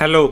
hello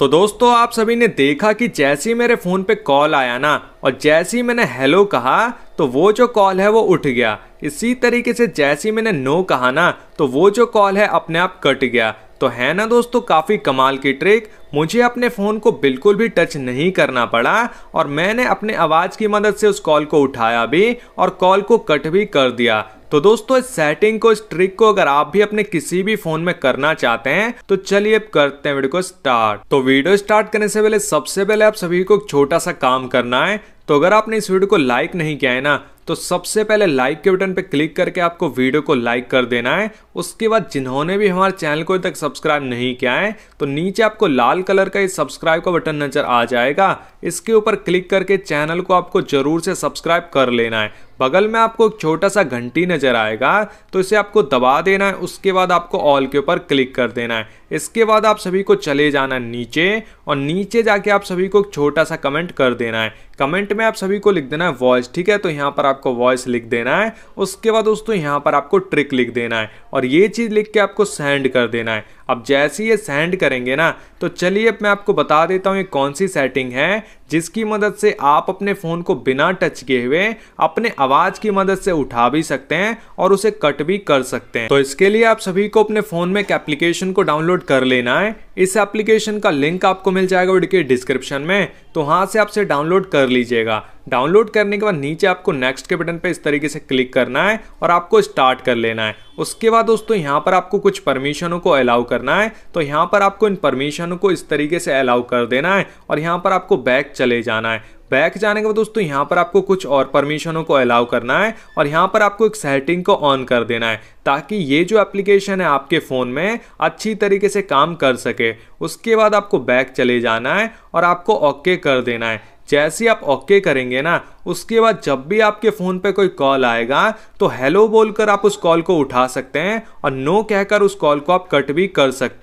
तो दोस्तों आप सभी ने देखा कि जैसे ही मेरे फ़ोन पे कॉल आया ना और जैसे ही मैंने हेलो कहा तो वो जो कॉल है वो उठ गया इसी तरीके से जैसे ही मैंने नो कहा ना तो वो जो कॉल है अपने आप कट गया तो है ना दोस्तों काफ़ी कमाल की ट्रिक मुझे अपने फ़ोन को बिल्कुल भी टच नहीं करना पड़ा और मैंने अपने आवाज़ की मदद से उस कॉल को उठाया भी और कॉल को कट भी कर दिया तो दोस्तों इस सेटिंग को इस ट्रिक को अगर आप भी अपने किसी भी फोन में करना चाहते हैं तो चलिए अब करते हैं वीडियो को स्टार्ट तो वीडियो स्टार्ट करने से पहले सबसे पहले आप सभी को एक छोटा सा काम करना है तो अगर आपने इस वीडियो को लाइक नहीं किया है ना तो सबसे पहले लाइक के बटन पर क्लिक करके आपको वीडियो को लाइक कर देना है उसके बाद जिन्होंने भी हमारे चैनल को तक सब्सक्राइब नहीं किया है तो नीचे आपको लाल कलर का ये सब्सक्राइब का बटन नजर आ जाएगा इसके ऊपर क्लिक करके चैनल को आपको ज़रूर से सब्सक्राइब कर लेना है बगल में आपको एक छोटा सा घंटी नज़र आएगा तो इसे आपको दबा देना है उसके बाद आपको ऑल के ऊपर क्लिक कर देना है इसके बाद आप सभी को चले जाना है नीचे और नीचे जाके आप सभी को एक छोटा सा कमेंट कर देना है कमेंट में आप सभी को लिख देना है वॉइस ठीक है तो यहाँ पर आपको वॉइस लिख देना है उसके बाद दोस्तों यहाँ पर आपको ट्रिक लिख देना है और ये चीज़ लिख के आपको सेंड कर देना है अब जैसे ये सेंड करेंगे ना तो चलिए अब मैं आपको बता देता हूँ ये कौन सी सेटिंग है जिसकी मदद से आप अपने फ़ोन को बिना टच किए हुए अपने आवाज़ की मदद से उठा भी सकते हैं और उसे कट भी कर सकते हैं तो इसके लिए आप सभी को अपने फ़ोन में एक एप्लीकेशन को डाउनलोड कर लेना है इस एप्लीकेशन का लिंक आपको मिल जाएगा वीडियो के डिस्क्रिप्शन में तो वहां से आपसे डाउनलोड कर लीजिएगा डाउनलोड करने के बाद नीचे आपको नेक्स्ट के बटन पे इस तरीके से क्लिक करना है और आपको स्टार्ट कर लेना है उसके बाद दोस्तों यहाँ पर आपको कुछ परमिशनों को अलाउ करना है तो यहाँ पर आपको इन परमिशनों को इस तरीके से अलाउ कर देना है और यहाँ पर आपको बैक चले जाना है बैक जाने के बाद दोस्तों यहाँ पर आपको कुछ और परमिशनों को अलाउ करना है और यहाँ पर आपको एक सेटिंग को ऑन कर देना है ताकि ये जो एप्लीकेशन है आपके फ़ोन में अच्छी तरीके से काम कर सके उसके बाद आपको बैक चले जाना है और आपको ओके कर देना है जैसे आप ओके करेंगे ना उसके बाद जब भी आपके फ़ोन पे कोई कॉल आएगा तो हेलो बोलकर आप उस कॉल को उठा सकते हैं और नो कहकर उस कॉल को आप कट भी कर सकते हैं